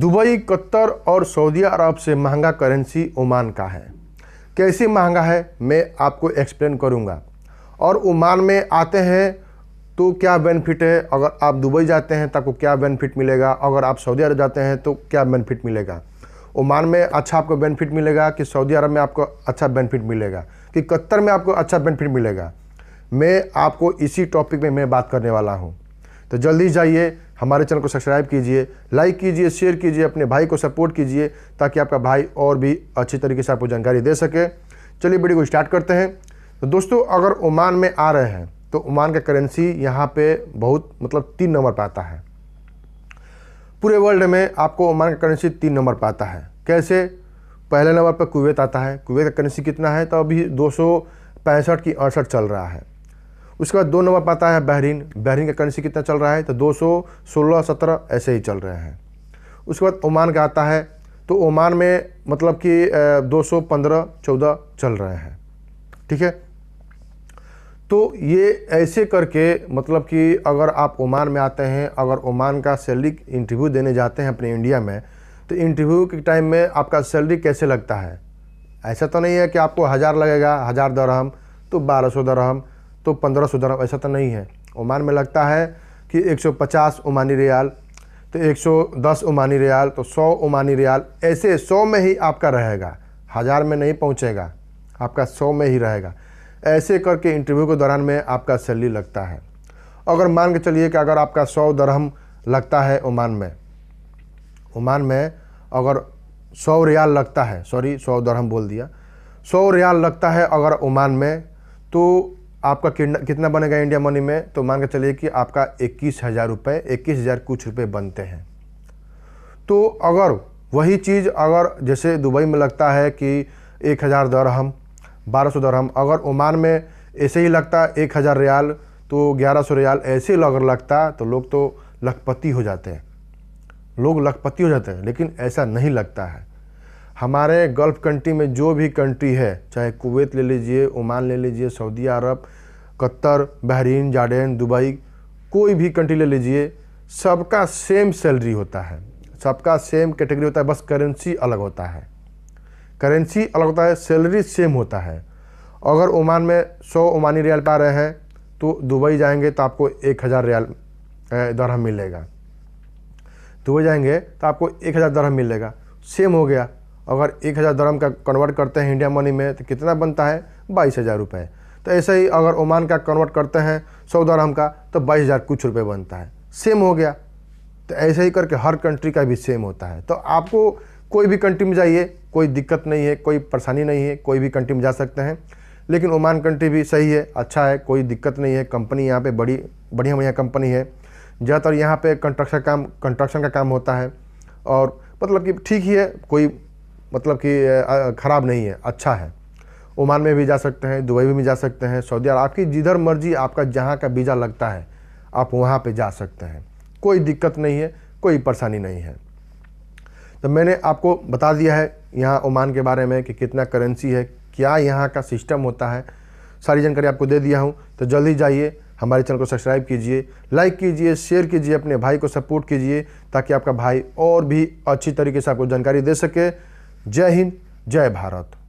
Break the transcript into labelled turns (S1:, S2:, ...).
S1: Dubai Qatar और Saudi Arab से महंगा करेंसी ओमान का है कैसे महंगा है मैं आपको एक्सप्लेन करूंगा और ओमान में आते हैं तो क्या बेनिफिट है अगर आप दुबई जाते हैं तो आपको क्या बेनिफिट मिलेगा अगर आप सऊदी अरब जाते हैं तो क्या बेनिफिट मिलेगा ओमान में अच्छा आपको बेनिफिट मिलेगा कि सऊदी अरब में आपको अच्छा बेनिफिट मिलेगा कि कतर में आपको अच्छा बेनिफिट मिलेगा मैं आपको इसी टॉपिक में मैं बात करने वाला हूँ तो जल्दी जाइए हमारे चैनल को सब्सक्राइब कीजिए लाइक कीजिए शेयर कीजिए अपने भाई को सपोर्ट कीजिए ताकि आपका भाई और भी अच्छी तरीके से आपको जानकारी दे सके चलिए वीडियो को स्टार्ट करते हैं तो दोस्तों अगर ओमान में आ रहे हैं तो ओमान का करेंसी यहाँ पे बहुत मतलब तीन नंबर पर आता है पूरे वर्ल्ड में आपको ओमान का करेंसी तीन नंबर पर आता है कैसे पहले नंबर पर कुवैत आता है कुवैत का करेंसी कितना है तो अभी दो की अड़सठ चल रहा है उसके बाद दो नंबर पर आता है बहरीन बहरीन का करेंसी कितना चल रहा है तो दो सौ सोलह सत्रह ऐसे ही चल रहे हैं उसके बाद ओमान का आता है तो ओमान में मतलब कि दो सौ पंद्रह चौदह चल रहे हैं ठीक है तो ये ऐसे करके मतलब कि अगर आप ओमान में आते हैं अगर ओमान का सैलरी इंटरव्यू देने जाते हैं अपने इंडिया में तो इंटरव्यू के टाइम में आपका सैलरी कैसे लगता है ऐसा तो नहीं है कि आपको हज़ार लगेगा हज़ार दरहम तो बारह सौ दरहम तो पंद्रह सौ दरम ऐसा तो नहीं है ओमान में लगता है कि एक सौ पचास ओमानी रियाल तो एक सौ दस ओमानी रियाल तो सौ ओमानी रियाल ऐसे सौ में ही आपका रहेगा हज़ार में नहीं पहुँचेगा आपका सौ में ही रहेगा ऐसे करके इंटरव्यू के दौरान में आपका सैलरी लगता है अगर मान के चलिए कि अगर आपका सौ दरहम लगता है ओमान में ओमान में अगर सौ रियाल लगता है सॉरी सौ दरहम बोल दिया सौ रियाल लगता है अगर ओमान में तो आपका कितना बनेगा इंडिया मनी में तो मान के चलिए कि आपका इक्कीस हज़ार रुपये इक्कीस हज़ार कुछ रुपये बनते हैं तो अगर वही चीज़ अगर जैसे दुबई में लगता है कि एक हज़ार दरहम बारह सौ दरहम अगर ओमान में ऐसे ही लगता एक हज़ार रियाल तो ग्यारह सौ रियाल ऐसे अगर लगता तो लोग तो लखपति हो जाते हैं लोग लखपति हो जाते हैं लेकिन ऐसा नहीं लगता है हमारे गल्फ़ कंट्री में जो भी कंट्री है चाहे कुवैत ले लीजिए ओमान ले लीजिए Saudi Arab Qatar Bahrain Jordan Dubai कोई भी कंट्री ले लीजिए सबका सेम सैलरी होता है सबका सेम कैटेगरी होता है बस करेंसी अलग होता है करेंसी अलग होता है सैलरी सेम होता है अगर ओमान में सौ ओमानी रियाल पा रहे हैं तो दुबई जाएंगे तो आपको एक हज़ार रियाल दरहम मिलेगा दुबई जाएंगे तो आपको एक हज़ार दरहम मिलेगा सेम हो गया अगर एक हज़ार दरम का कन्वर्ट करते हैं इंडिया मनी में तो कितना बनता है बाईस हज़ार रुपये तो ऐसे ही अगर ओमान का कन्वर्ट करते हैं सौ दरम का तो बाईस हज़ार कुछ रुपये बनता है सेम हो गया तो ऐसे ही करके हर कंट्री का भी सेम होता है तो आपको कोई भी कंट्री में जाइए कोई दिक्कत नहीं है कोई परेशानी नहीं है कोई भी कंट्री में जा सकते हैं लेकिन ओमान कंट्री भी सही है अच्छा है कोई दिक्कत नहीं है कंपनी यहाँ पर बड़ी बढ़िया बढ़िया कंपनी है ज़्यादातर यहाँ पर कंस्ट्रक्शन काम कंस्ट्रक्शन का काम होता है और मतलब कि ठीक ही है कोई मतलब कि ख़राब नहीं है अच्छा है ओमान में भी जा सकते हैं दुबई में भी जा सकते हैं सऊदी अरब आपकी जिधर मर्जी आपका जहाँ का वीज़ा लगता है आप वहाँ पे जा सकते हैं कोई दिक्कत नहीं है कोई परेशानी नहीं है तो मैंने आपको बता दिया है यहाँ ओमान के बारे में कि कितना करेंसी है क्या यहाँ का सिस्टम होता है सारी जानकारी आपको दे दिया हूँ तो जल्दी जाइए हमारे चैनल को सब्सक्राइब कीजिए लाइक कीजिए शेयर कीजिए अपने भाई को सपोर्ट कीजिए ताकि आपका भाई और भी अच्छी तरीके से आपको जानकारी दे सके जय हिंद जय भारत